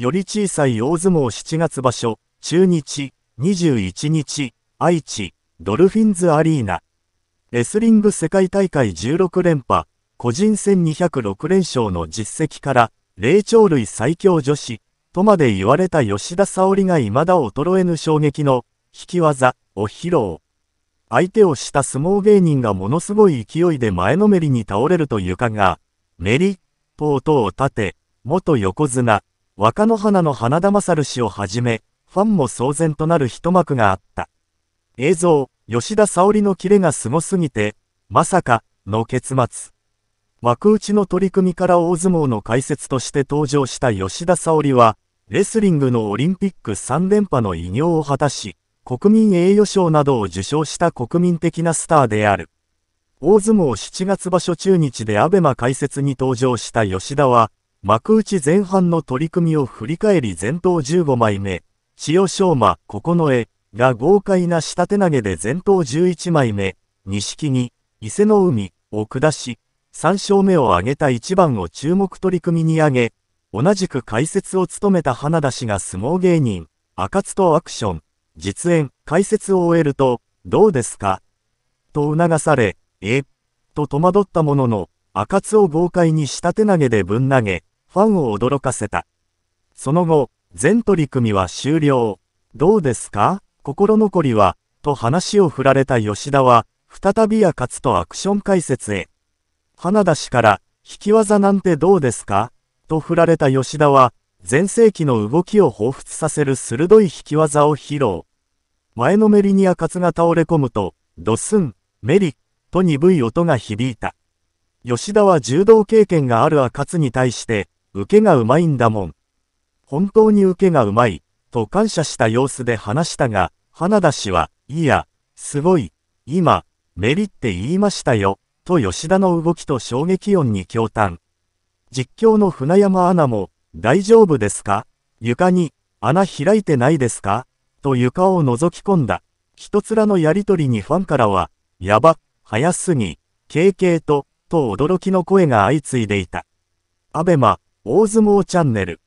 より小さい大相撲7月場所、中日、21日、愛知、ドルフィンズアリーナ。レスリング世界大会16連覇、個人戦206連勝の実績から、霊長類最強女子、とまで言われた吉田沙織が未だ衰えぬ衝撃の、引き技、を披露。相手をした相撲芸人がものすごい勢いで前のめりに倒れると床が、メリ、と音を立て、元横綱、若野花の花田勝氏をはじめ、ファンも騒然となる一幕があった。映像、吉田沙織のキレがすごすぎて、まさか、の結末。枠内の取り組みから大相撲の解説として登場した吉田沙織は、レスリングのオリンピック3連覇の偉業を果たし、国民栄誉賞などを受賞した国民的なスターである。大相撲7月場所中日で abema 解説に登場した吉田は、幕内前半の取り組みを振り返り前頭15枚目、千代翔馬、九重が豪快な下手投げで前頭11枚目、錦木、伊勢の海を下し、3勝目を挙げた一番を注目取り組みに挙げ、同じく解説を務めた花田氏が相撲芸人、赤津とアクション、実演、解説を終えると、どうですかと促され、えと戸惑ったものの、赤津を豪快に下手投げでぶん投げ、ファンを驚かせた。その後、全取り組みは終了。どうですか心残りは、と話を振られた吉田は、再びやかつとアクション解説へ。花田氏から、引き技なんてどうですかと振られた吉田は、前世紀の動きを彷彿させる鋭い引き技を披露。前のめりに赤津が倒れ込むと、ドスン、メリ、と鈍い音が響いた。吉田は柔道経験がある赤津に対して、受けがうまいんだもん。本当に受けがうまい、と感謝した様子で話したが、花田氏は、いや、すごい、今、メリって言いましたよ、と吉田の動きと衝撃音に驚嘆。実況の船山アナも、大丈夫ですか床に、穴開いてないですかと床を覗き込んだ。一面のやりとりにファンからは、やば、早すぎ、軽々と、と驚きの声が相次いでいた。アベマ、大相撲チャンネル